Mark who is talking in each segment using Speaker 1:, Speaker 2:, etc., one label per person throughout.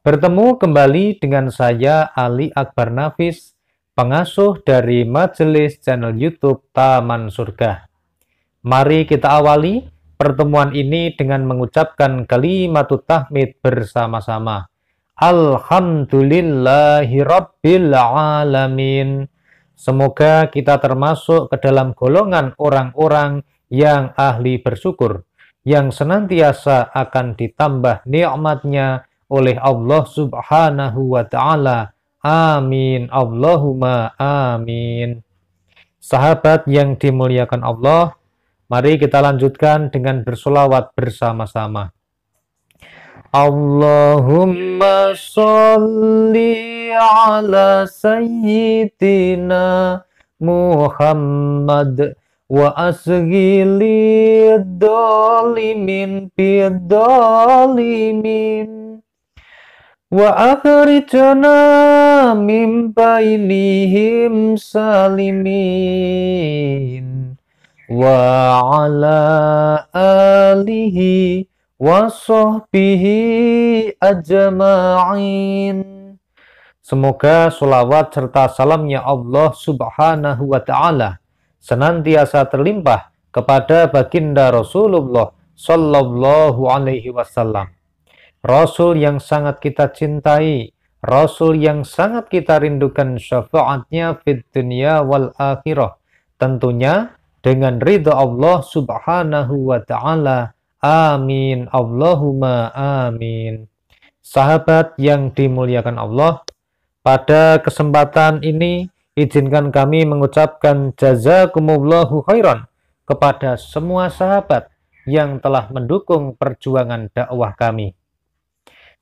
Speaker 1: Bertemu kembali dengan saya Ali Akbar Nafis, pengasuh dari majelis channel YouTube Taman Surga. Mari kita awali pertemuan ini dengan mengucapkan kalimat tahmid bersama-sama. alamin. Semoga kita termasuk ke dalam golongan orang-orang yang ahli bersyukur, yang senantiasa akan ditambah nikmatnya oleh Allah Subhanahu wa taala. Amin. Allahumma amin. Sahabat yang dimuliakan Allah, mari kita lanjutkan dengan bersolawat bersama-sama. Allahumma sholli ala sayyidina Muhammad wa asghili dolimin bidolimin Wa bainihim salimin Wa ala alihi wa sahbihi ajma'in Semoga sulawat serta salamnya Allah subhanahu wa ta'ala senantiasa terlimpah kepada baginda Rasulullah sallallahu alaihi wasallam Rasul yang sangat kita cintai, Rasul yang sangat kita rindukan syafaatnya fid dunia wal akhirah. Tentunya dengan ridha Allah subhanahu wa ta'ala. Amin. Allahumma amin. Sahabat yang dimuliakan Allah, pada kesempatan ini izinkan kami mengucapkan jazakumullahu khairan kepada semua sahabat yang telah mendukung perjuangan dakwah kami.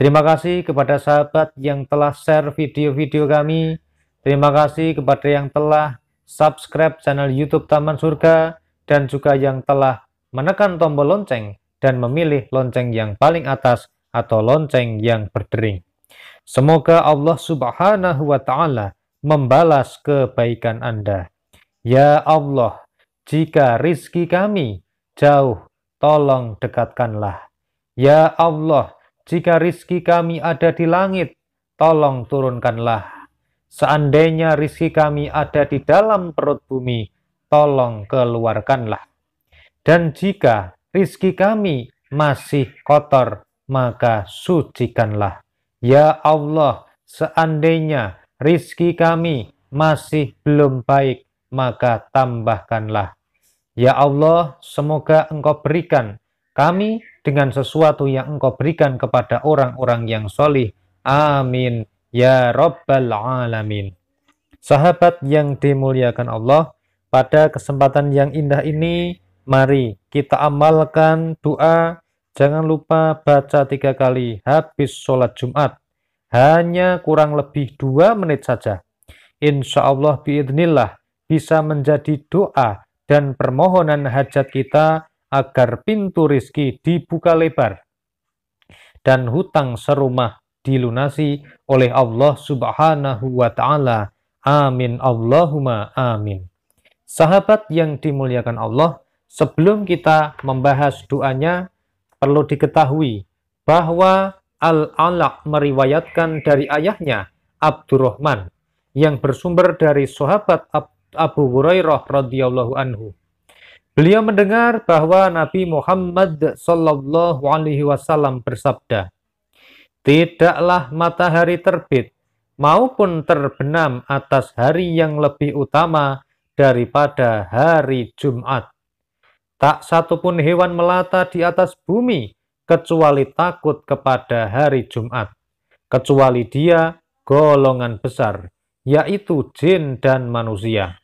Speaker 1: Terima kasih kepada sahabat yang telah share video-video kami. Terima kasih kepada yang telah subscribe channel YouTube Taman Surga dan juga yang telah menekan tombol lonceng dan memilih lonceng yang paling atas atau lonceng yang berdering. Semoga Allah Subhanahu wa taala membalas kebaikan Anda. Ya Allah, jika rizki kami jauh, tolong dekatkanlah. Ya Allah, jika rizki kami ada di langit, tolong turunkanlah. Seandainya rizki kami ada di dalam perut bumi, tolong keluarkanlah. Dan jika rizki kami masih kotor, maka sucikanlah. Ya Allah, seandainya rizki kami masih belum baik, maka tambahkanlah. Ya Allah, semoga Engkau berikan kami dengan sesuatu yang engkau berikan kepada orang-orang yang solih. Amin. Ya Rabbal Alamin. Sahabat yang dimuliakan Allah, pada kesempatan yang indah ini, mari kita amalkan doa. Jangan lupa baca tiga kali habis sholat Jumat. Hanya kurang lebih dua menit saja. Insya Allah biidnillah bisa menjadi doa dan permohonan hajat kita agar pintu rizki dibuka lebar dan hutang serumah dilunasi oleh Allah subhanahu wa ta'ala. Amin Allahumma amin. Sahabat yang dimuliakan Allah, sebelum kita membahas doanya, perlu diketahui bahwa Al-Alaq meriwayatkan dari ayahnya Abdurrahman yang bersumber dari sahabat Abu Hurairah radhiyallahu anhu. Beliau mendengar bahwa Nabi Muhammad Shallallahu Alaihi Wasallam bersabda, tidaklah matahari terbit maupun terbenam atas hari yang lebih utama daripada hari Jumat. Tak satupun hewan melata di atas bumi kecuali takut kepada hari Jumat, kecuali dia golongan besar, yaitu jin dan manusia.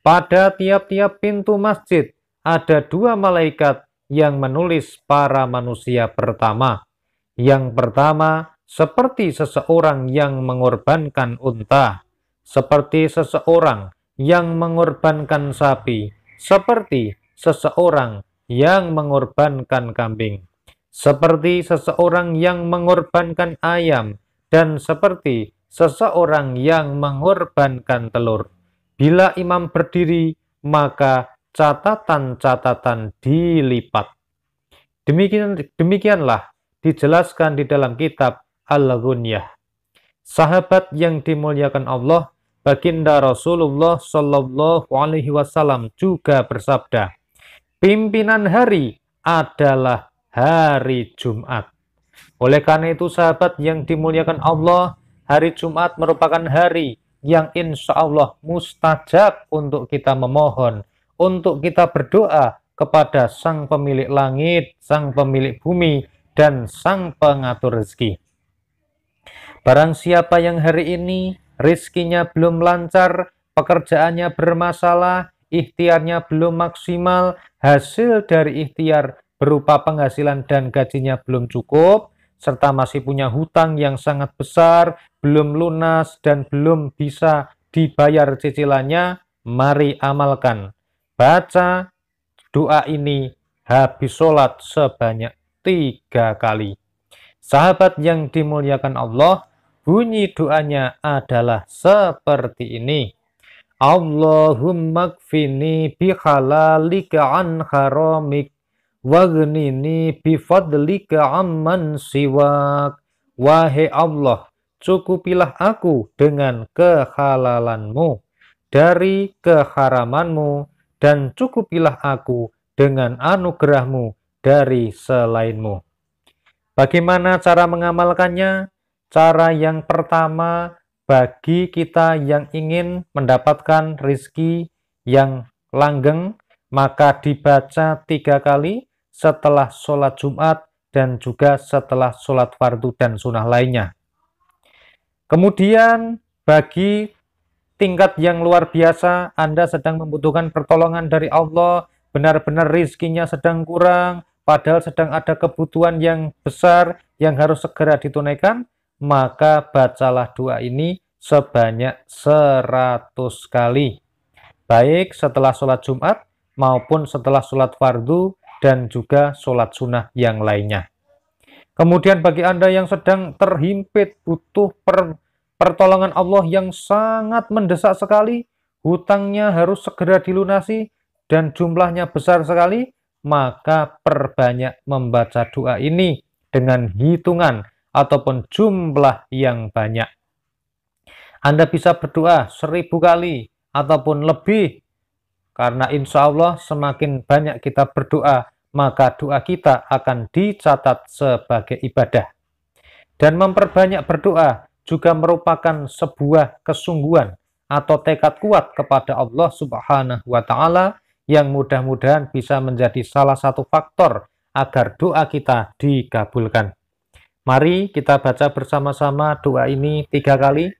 Speaker 1: Pada tiap-tiap pintu masjid ada dua malaikat yang menulis para manusia pertama. Yang pertama seperti seseorang yang mengorbankan unta, seperti seseorang yang mengorbankan sapi, seperti seseorang yang mengorbankan kambing, seperti seseorang yang mengorbankan ayam, dan seperti seseorang yang mengorbankan telur. Bila imam berdiri, maka catatan-catatan dilipat. Demikian, demikianlah dijelaskan di dalam kitab Al-Ghunyah. Sahabat yang dimuliakan Allah, baginda Rasulullah Shallallahu Alaihi Wasallam juga bersabda, pimpinan hari adalah hari Jumat. Oleh karena itu sahabat yang dimuliakan Allah, hari Jumat merupakan hari yang insya Allah mustajab untuk kita memohon, untuk kita berdoa kepada sang pemilik langit, sang pemilik bumi, dan sang pengatur rezeki. Barang siapa yang hari ini rezekinya belum lancar, pekerjaannya bermasalah, ikhtiarnya belum maksimal, hasil dari ikhtiar berupa penghasilan dan gajinya belum cukup, serta masih punya hutang yang sangat besar, belum lunas dan belum bisa dibayar cicilannya, mari amalkan. Baca doa ini habis sholat sebanyak tiga kali. Sahabat yang dimuliakan Allah, bunyi doanya adalah seperti ini. Allahumma kfini bihalalika an haramik Wagnini bifadlika amman siwak. Wahai Allah, cukupilah aku dengan kehalalanmu dari keharamanmu dan cukupilah aku dengan anugerahmu dari selainmu. Bagaimana cara mengamalkannya? Cara yang pertama bagi kita yang ingin mendapatkan rizki yang langgeng, maka dibaca tiga kali, setelah sholat Jumat, dan juga setelah sholat fardu dan sunnah lainnya. Kemudian bagi tingkat yang luar biasa, Anda sedang membutuhkan pertolongan dari Allah, benar-benar rizkinya sedang kurang, padahal sedang ada kebutuhan yang besar yang harus segera ditunaikan, maka bacalah doa ini sebanyak 100 kali. Baik setelah sholat Jumat maupun setelah sholat fardu dan juga sholat sunnah yang lainnya. Kemudian bagi Anda yang sedang terhimpit butuh per, pertolongan Allah yang sangat mendesak sekali, hutangnya harus segera dilunasi dan jumlahnya besar sekali, maka perbanyak membaca doa ini dengan hitungan ataupun jumlah yang banyak. Anda bisa berdoa seribu kali ataupun lebih karena insya Allah semakin banyak kita berdoa, maka doa kita akan dicatat sebagai ibadah. Dan memperbanyak berdoa juga merupakan sebuah kesungguhan atau tekad kuat kepada Allah Subhanahu wa taala yang mudah-mudahan bisa menjadi salah satu faktor agar doa kita dikabulkan. Mari kita baca bersama-sama doa ini tiga kali.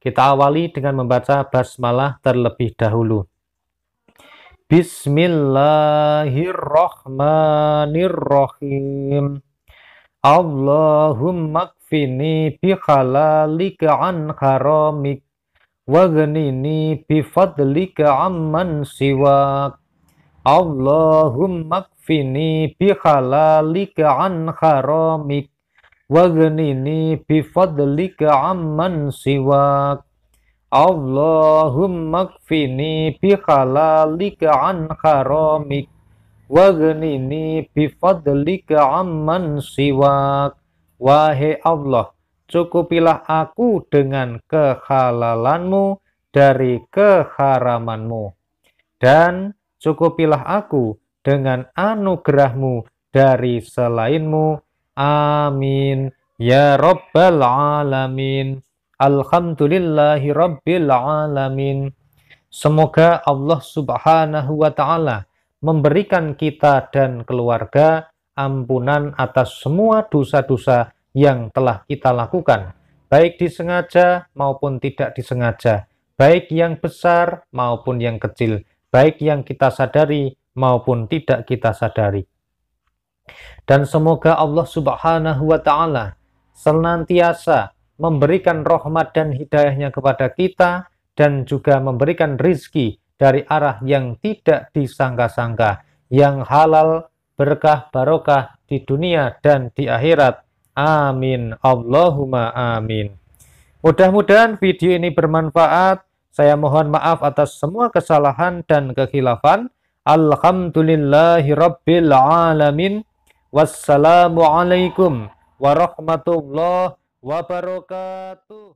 Speaker 1: Kita awali dengan membaca basmalah terlebih dahulu. Bismillahirrahmanirrahim. Allahumma kfini bihalalika an haramik bi bifadlika amman siwak. Allahumma kfini bihalalika an haramik bi bifadlika amman siwak. Allahumma kfini bihalalika an haramik Waghnini bifadlika amman siwak Wahai Allah, cukupilah aku dengan kehalalanmu dari keharamanmu. Dan cukupilah aku dengan anugerahmu dari selainmu. Amin. Ya Rabbal Alamin. Alhamdulillahi Rabbil Alamin. Semoga Allah Subhanahu wa Ta'ala memberikan kita dan keluarga ampunan atas semua dosa-dosa yang telah kita lakukan, baik disengaja maupun tidak disengaja, baik yang besar maupun yang kecil, baik yang kita sadari maupun tidak kita sadari. Dan semoga Allah Subhanahu wa Ta'ala senantiasa memberikan rahmat dan hidayahnya kepada kita dan juga memberikan rizki dari arah yang tidak disangka-sangka, yang halal, berkah, barokah di dunia dan di akhirat. Amin. Allahumma amin. Mudah-mudahan video ini bermanfaat. Saya mohon maaf atas semua kesalahan dan kekhilafan. Alhamdulillahirrabbilalamin Wassalamualaikum warahmatullahi wabarakatuh.